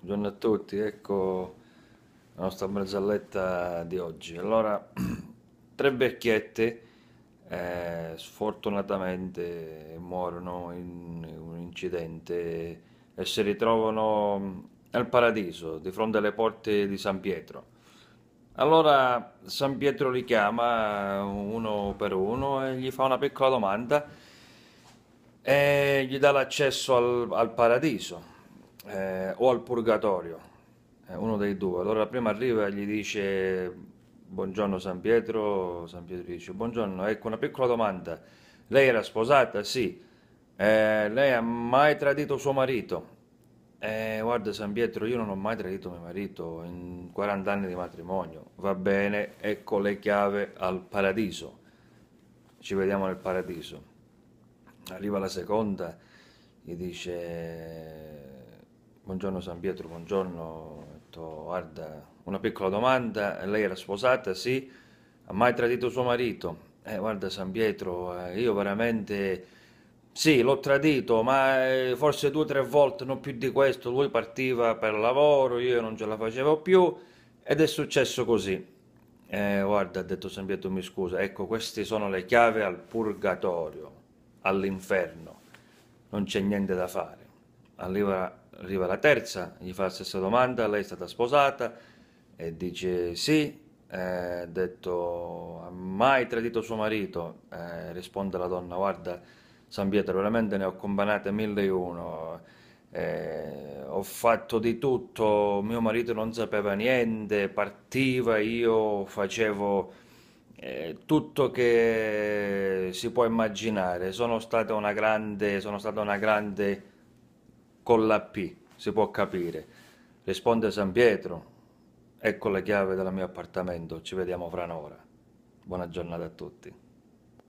Buongiorno a tutti, ecco la nostra barzelletta di oggi. Allora, tre vecchiette eh, sfortunatamente muorono in un incidente e si ritrovano nel mm, paradiso, di fronte alle porte di San Pietro. Allora San Pietro li chiama eh, uno per uno e gli fa una piccola domanda e gli dà l'accesso al, al paradiso eh, o al purgatorio, eh, uno dei due. Allora la prima arriva e gli dice buongiorno San Pietro, San Pietro dice buongiorno, ecco una piccola domanda, lei era sposata? Sì. Eh, lei ha mai tradito suo marito? Eh, guarda San Pietro, io non ho mai tradito mio marito in 40 anni di matrimonio. Va bene, ecco le chiavi al paradiso. Ci vediamo nel paradiso. Arriva la seconda, gli dice Buongiorno San Pietro, buongiorno. guarda, una piccola domanda. Lei era sposata, sì? Ha mai tradito suo marito? Eh, guarda San Pietro, eh, io veramente... Sì, l'ho tradito, ma eh, forse due o tre volte, non più di questo. Lui partiva per lavoro, io non ce la facevo più ed è successo così. Eh, guarda, ha detto San Pietro, mi scusa, ecco, queste sono le chiavi al purgatorio, all'inferno. Non c'è niente da fare arriva, arriva la terza, gli fa la stessa domanda, lei è stata sposata e dice sì, ha eh, detto ha mai tradito suo marito, eh, risponde la donna guarda San Pietro veramente ne ho combinate mille e uno, eh, ho fatto di tutto, mio marito non sapeva niente, partiva, io facevo eh, tutto che si può immaginare, sono stata una grande, sono stata una grande con la P, si può capire. Risponde San Pietro, ecco la chiave del mio appartamento, ci vediamo fra un'ora. Buona giornata a tutti.